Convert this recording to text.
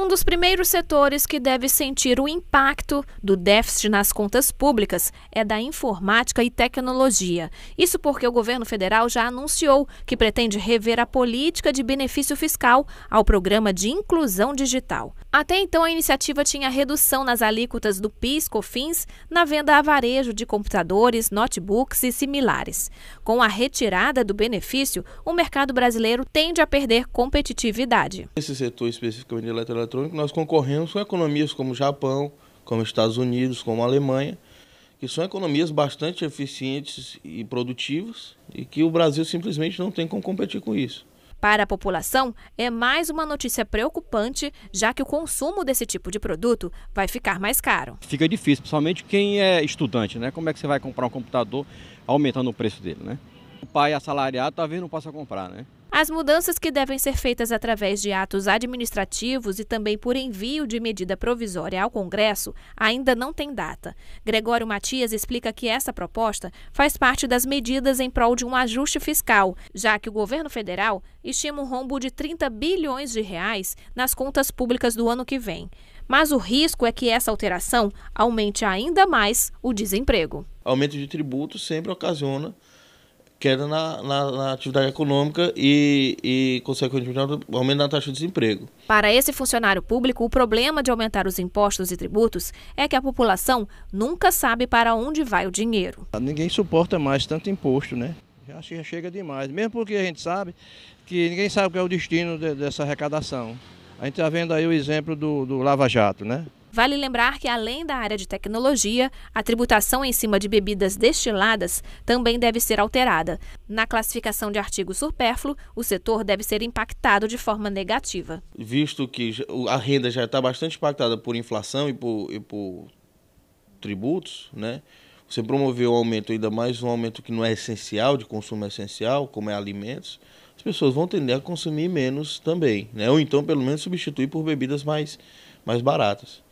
um dos primeiros setores que deve sentir o impacto do déficit nas contas públicas é da informática e tecnologia. Isso porque o governo federal já anunciou que pretende rever a política de benefício fiscal ao programa de inclusão digital. Até então, a iniciativa tinha redução nas alíquotas do PIS, COFINS, na venda a varejo de computadores, notebooks e similares. Com a retirada do benefício, o mercado brasileiro tende a perder competitividade. Esse setor especificamente de eletrônico, nós concorremos com economias como o Japão, como os Estados Unidos, como a Alemanha, que são economias bastante eficientes e produtivas e que o Brasil simplesmente não tem como competir com isso. Para a população, é mais uma notícia preocupante, já que o consumo desse tipo de produto vai ficar mais caro. Fica difícil, principalmente quem é estudante, né? Como é que você vai comprar um computador aumentando o preço dele, né? O pai assalariado talvez não possa comprar, né? As mudanças que devem ser feitas através de atos administrativos e também por envio de medida provisória ao Congresso ainda não têm data. Gregório Matias explica que essa proposta faz parte das medidas em prol de um ajuste fiscal, já que o governo federal estima um rombo de 30 bilhões de reais nas contas públicas do ano que vem. Mas o risco é que essa alteração aumente ainda mais o desemprego. Aumento de tributo sempre ocasiona queda na, na, na, atividade econômica e, e, consequentemente, aumento na taxa de desemprego. Para esse funcionário público, o problema de aumentar os impostos e tributos é que a população nunca sabe para onde vai o dinheiro. Ninguém suporta mais tanto imposto, né? acho Já chega demais, mesmo porque a gente sabe que ninguém sabe qual é o destino de, dessa arrecadação. A gente está vendo aí o exemplo do, do Lava Jato, né? Vale lembrar que, além da área de tecnologia, a tributação em cima de bebidas destiladas também deve ser alterada. Na classificação de artigo supérfluo, o setor deve ser impactado de forma negativa. Visto que a renda já está bastante impactada por inflação e por, e por tributos, né? Você promoveu um aumento, ainda mais um aumento que não é essencial, de consumo essencial, como é alimentos, as pessoas vão tender a consumir menos também, né? Ou então, pelo menos, substituir por bebidas mais, mais baratas.